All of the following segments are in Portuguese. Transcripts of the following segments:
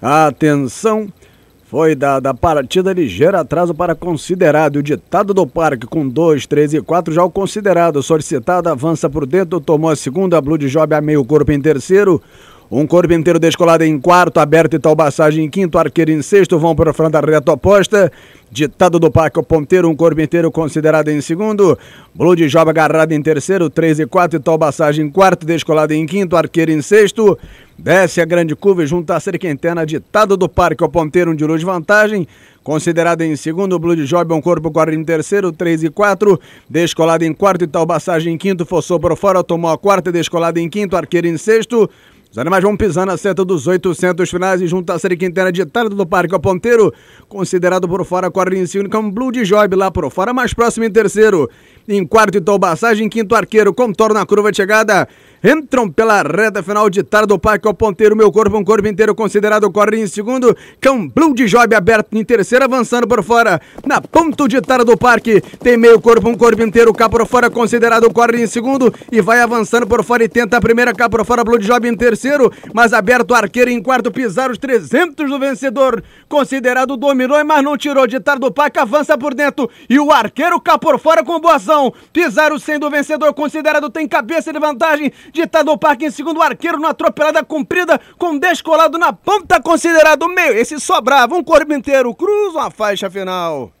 A atenção foi dada a partida ligeira atraso para considerado. O ditado do parque com 2, 3 e 4 já o considerado. Solicitado avança por dentro, tomou a segunda, Blue de Job a meio corpo em terceiro. Um corpo inteiro descolado em quarto, aberto e talbaçagem em quinto, arqueiro em sexto, vão para a frente da reta oposta. Ditado do Paco Ponteiro, um corpo inteiro considerado em segundo. Blue de Job agarrado em terceiro, 3 e 4, Talbaçagem em quarto, descolado em quinto, arqueiro em sexto. Desce a grande curva e junta a cerca interna, ditado do Parque ao Ponteiro, um de luz vantagem. Considerado em segundo, Blue de Job, um corpo corre em terceiro, 3 e 4. Descolado em quarto, Talbaçagem em quinto, forçou para fora, tomou a quarta, descolado em quinto, arqueiro em sexto. Os animais vão pisar na seta dos 800 finais e junto à série quintena de tarde do Parque ao Ponteiro, considerado por fora em Corrinci um Blue de Job lá por fora, mais próximo em terceiro. Em quarto, em quinto arqueiro, contorna a curva de chegada entram pela reta final de tarde do Parque ao Ponteiro, meu corpo, um corpo inteiro considerado corre em segundo, Cão Blue de Job aberto em terceiro, avançando por fora, na ponta de tarde do Parque, tem meio corpo, um corpo inteiro, cá por fora, considerado corre em segundo, e vai avançando por fora e tenta a primeira, cá por fora, Blue de Job em terceiro, mas aberto, arqueiro em quarto, pisar os 300 do vencedor, considerado dominou, mas não tirou de tarde do Parque, avança por dentro, e o arqueiro cá por fora com boa ação, pisar o 100 do vencedor, considerado tem cabeça de vantagem, ditado ao parque em segundo arqueiro numa atropelada comprida com descolado na ponta considerado meio. Esse sobrava um corpo inteiro, cruza uma faixa final.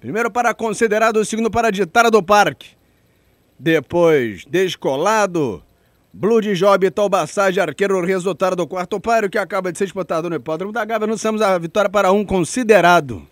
Primeiro para considerado, segundo para ditado do parque. Depois, descolado. Blue de Job, Taubassage, arqueiro resultado do quarto páreo que acaba de ser disputado no hipódromo da Gávea. Anunciamos a vitória para um considerado.